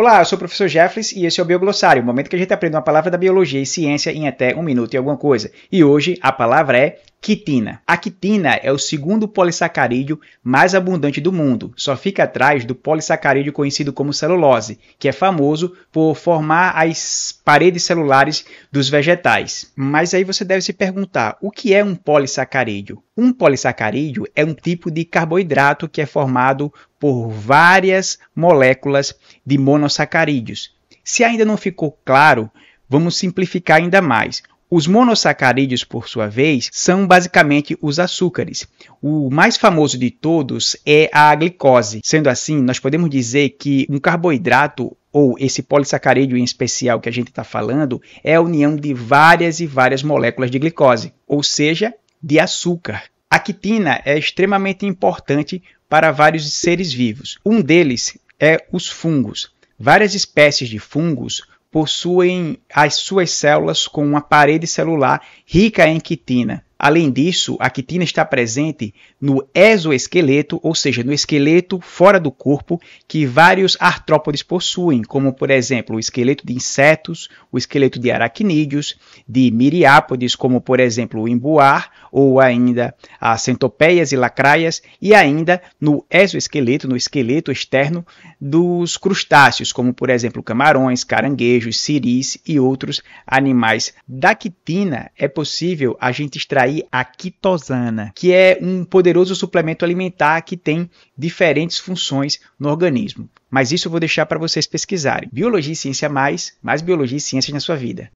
Olá, eu sou o professor Jeffries e esse é o Bioglossário, o momento que a gente aprende uma palavra da biologia e ciência em até um minuto e alguma coisa. E hoje a palavra é Quitina. A quitina é o segundo polissacarídeo mais abundante do mundo, só fica atrás do polissacarídeo conhecido como celulose, que é famoso por formar as paredes celulares dos vegetais. Mas aí você deve se perguntar, o que é um polissacarídeo? Um polissacarídeo é um tipo de carboidrato que é formado por várias moléculas de monossacarídeos. Se ainda não ficou claro, vamos simplificar ainda mais. Os monossacarídeos, por sua vez, são basicamente os açúcares. O mais famoso de todos é a glicose. Sendo assim, nós podemos dizer que um carboidrato ou esse polissacarídeo em especial que a gente está falando é a união de várias e várias moléculas de glicose, ou seja, de açúcar. A quitina é extremamente importante para vários seres vivos. Um deles é os fungos. Várias espécies de fungos possuem as suas células com uma parede celular rica em quitina. Além disso, a quitina está presente no exoesqueleto, ou seja, no esqueleto fora do corpo que vários artrópodes possuem, como por exemplo o esqueleto de insetos, o esqueleto de aracnídeos, de miriápodes, como por exemplo o imbuar, ou ainda as centopeias e lacraias, e ainda no exoesqueleto, no esqueleto externo dos crustáceos, como por exemplo camarões, caranguejos, siris e outros animais. Da quitina é possível a gente extrair a quitosana, que é um poderoso suplemento alimentar que tem diferentes funções no organismo. Mas isso eu vou deixar para vocês pesquisarem. Biologia e Ciência Mais, mais Biologia e Ciência na sua vida.